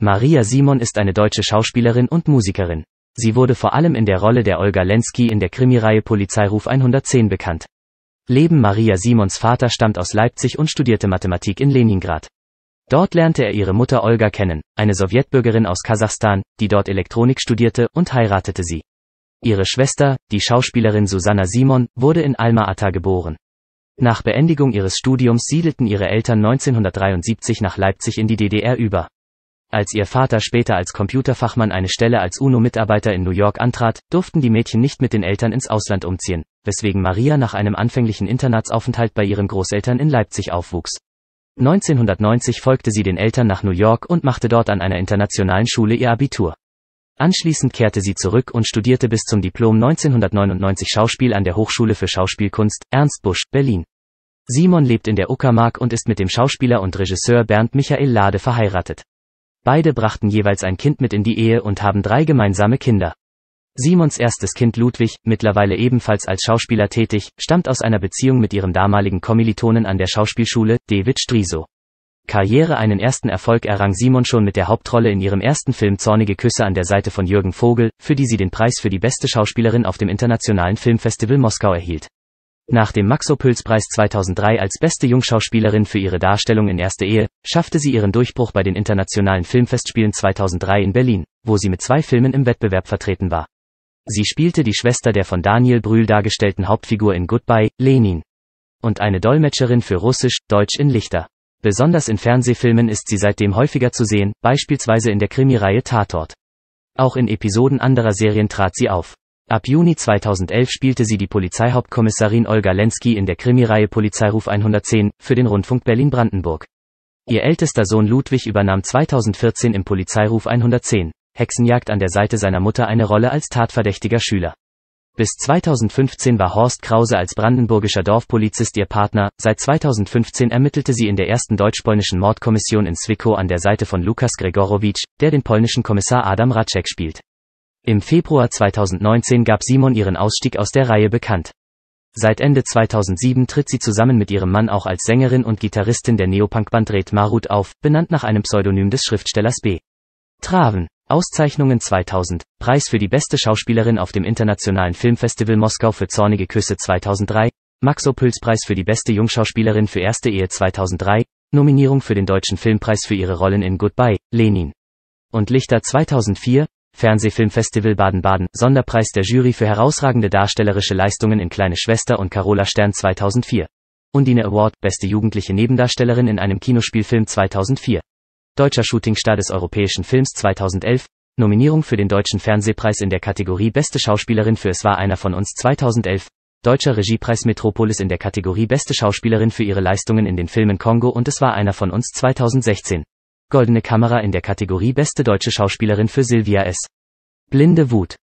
Maria Simon ist eine deutsche Schauspielerin und Musikerin. Sie wurde vor allem in der Rolle der Olga Lenski in der Krimireihe Polizeiruf 110 bekannt. Leben Maria Simons Vater stammt aus Leipzig und studierte Mathematik in Leningrad. Dort lernte er ihre Mutter Olga kennen, eine Sowjetbürgerin aus Kasachstan, die dort Elektronik studierte und heiratete sie. Ihre Schwester, die Schauspielerin Susanna Simon, wurde in Alma-Ata geboren. Nach Beendigung ihres Studiums siedelten ihre Eltern 1973 nach Leipzig in die DDR über. Als ihr Vater später als Computerfachmann eine Stelle als UNO-Mitarbeiter in New York antrat, durften die Mädchen nicht mit den Eltern ins Ausland umziehen, weswegen Maria nach einem anfänglichen Internatsaufenthalt bei ihren Großeltern in Leipzig aufwuchs. 1990 folgte sie den Eltern nach New York und machte dort an einer internationalen Schule ihr Abitur. Anschließend kehrte sie zurück und studierte bis zum Diplom 1999 Schauspiel an der Hochschule für Schauspielkunst, Ernst Busch, Berlin. Simon lebt in der Uckermark und ist mit dem Schauspieler und Regisseur Bernd Michael Lade verheiratet. Beide brachten jeweils ein Kind mit in die Ehe und haben drei gemeinsame Kinder. Simons erstes Kind Ludwig, mittlerweile ebenfalls als Schauspieler tätig, stammt aus einer Beziehung mit ihrem damaligen Kommilitonen an der Schauspielschule, David Striso. Karriere Einen ersten Erfolg errang Simon schon mit der Hauptrolle in ihrem ersten Film Zornige Küsse an der Seite von Jürgen Vogel, für die sie den Preis für die beste Schauspielerin auf dem Internationalen Filmfestival Moskau erhielt. Nach dem max preis 2003 als beste Jungschauspielerin für ihre Darstellung in Erste Ehe, schaffte sie ihren Durchbruch bei den Internationalen Filmfestspielen 2003 in Berlin, wo sie mit zwei Filmen im Wettbewerb vertreten war. Sie spielte die Schwester der von Daniel Brühl dargestellten Hauptfigur in Goodbye, Lenin. Und eine Dolmetscherin für Russisch, Deutsch in Lichter. Besonders in Fernsehfilmen ist sie seitdem häufiger zu sehen, beispielsweise in der Krimireihe Tatort. Auch in Episoden anderer Serien trat sie auf. Ab Juni 2011 spielte sie die Polizeihauptkommissarin Olga Lenski in der Krimireihe Polizeiruf 110 für den Rundfunk Berlin-Brandenburg. Ihr ältester Sohn Ludwig übernahm 2014 im Polizeiruf 110 Hexenjagd an der Seite seiner Mutter eine Rolle als tatverdächtiger Schüler. Bis 2015 war Horst Krause als brandenburgischer Dorfpolizist ihr Partner, seit 2015 ermittelte sie in der ersten deutsch-polnischen Mordkommission in Zwickau an der Seite von Lukas Gregorowitsch, der den polnischen Kommissar Adam Raczek spielt. Im Februar 2019 gab Simon ihren Ausstieg aus der Reihe bekannt. Seit Ende 2007 tritt sie zusammen mit ihrem Mann auch als Sängerin und Gitarristin der Neopunk-Band Red Marut auf, benannt nach einem Pseudonym des Schriftstellers B. Traven. Auszeichnungen 2000, Preis für die beste Schauspielerin auf dem Internationalen Filmfestival Moskau für Zornige Küsse 2003, Max Ophüls-Preis für die beste Jungschauspielerin für Erste Ehe 2003, Nominierung für den Deutschen Filmpreis für ihre Rollen in Goodbye, Lenin und Lichter 2004, Fernsehfilmfestival Baden-Baden, Sonderpreis der Jury für herausragende darstellerische Leistungen in Kleine Schwester und Carola Stern 2004. Undine Award, beste jugendliche Nebendarstellerin in einem Kinospielfilm 2004. Deutscher Shootingstar des Europäischen Films 2011, Nominierung für den Deutschen Fernsehpreis in der Kategorie Beste Schauspielerin für Es war einer von uns 2011, Deutscher Regiepreis Metropolis in der Kategorie Beste Schauspielerin für ihre Leistungen in den Filmen Kongo und Es war einer von uns 2016. Goldene Kamera in der Kategorie Beste deutsche Schauspielerin für Sylvia S. Blinde Wut.